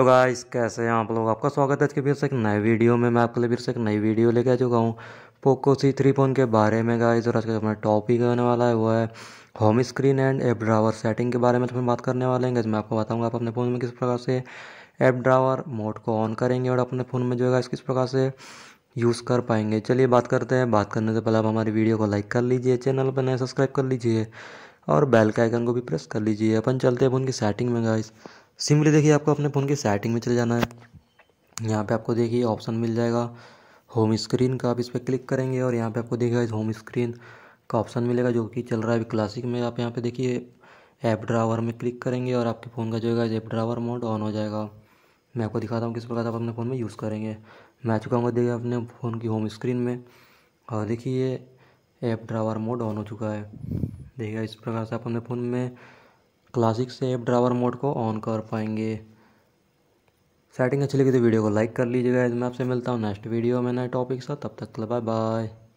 तो गाइस कैसे हैं आप लोग आपका स्वागत है आज के फिर से एक नए वीडियो में मैं आपके लिए फिर से एक नई वीडियो लेके आ चुका हूँ पोको सी थ्री फोन के बारे में गाइस और आज का हमारा टॉपिक होने वाला है वो है home screen and app drawer setting के बारे में तो बात करने वाले हैं मैं आपको बताऊँगा आप अपने फ़ोन में किस प्रकार से ऐप ड्रावर मोड को ऑन करेंगे और अपने फ़ोन में जो है किस प्रकार से यूज़ कर पाएंगे चलिए बात करते हैं बात करने से पहले आप हमारी वीडियो को लाइक कर लीजिए चैनल पर नए सब्सक्राइब कर लीजिए और बेल के आइकन को भी प्रेस कर लीजिए अपन चलते हैं की सेटिंग में गाइस सिंपली देखिए आपको अपने फ़ोन की सेटिंग में चले जाना है यहाँ पे आपको देखिए ऑप्शन मिल जाएगा होम स्क्रीन का आप इस पर क्लिक करेंगे और यहाँ पे आपको देखिएगा इस होम स्क्रीन का ऑप्शन मिलेगा जो कि चल रहा है अभी क्लासिक में आप यहाँ पे देखिए ऐप ड्रावर में क्लिक करेंगे और आपके फ़ोन का जो है ऐप ड्रावर मोड ऑन हो जाएगा मैं आपको दिखाता हूँ किस प्रकार आप अपने फ़ोन में यूज़ करेंगे मैं आ चुका हूँ देखिए अपने फ़ोन की होम स्क्रीन में और देखिए ऐप ड्रावर मोड ऑन हो चुका है देखिएगा इस प्रकार से आप अपने फ़ोन में क्लासिक से ड्रावर मोड को ऑन कर पाएंगे सेटिंग अच्छी लगी तो वीडियो को लाइक कर लीजिएगा मैं आपसे मिलता हूँ नेक्स्ट वीडियो में नए टॉपिक साथ तब तक बाय बाय